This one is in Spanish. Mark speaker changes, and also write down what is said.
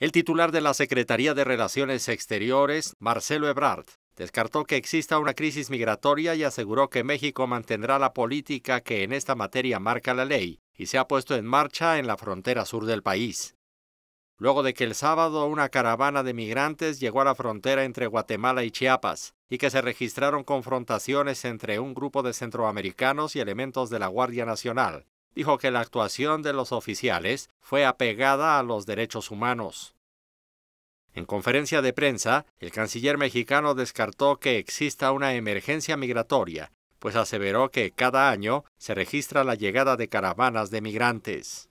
Speaker 1: El titular de la Secretaría de Relaciones Exteriores, Marcelo Ebrard, descartó que exista una crisis migratoria y aseguró que México mantendrá la política que en esta materia marca la ley y se ha puesto en marcha en la frontera sur del país. Luego de que el sábado una caravana de migrantes llegó a la frontera entre Guatemala y Chiapas y que se registraron confrontaciones entre un grupo de centroamericanos y elementos de la Guardia Nacional, dijo que la actuación de los oficiales fue apegada a los derechos humanos. En conferencia de prensa, el canciller mexicano descartó que exista una emergencia migratoria, pues aseveró que cada año se registra la llegada de caravanas de migrantes.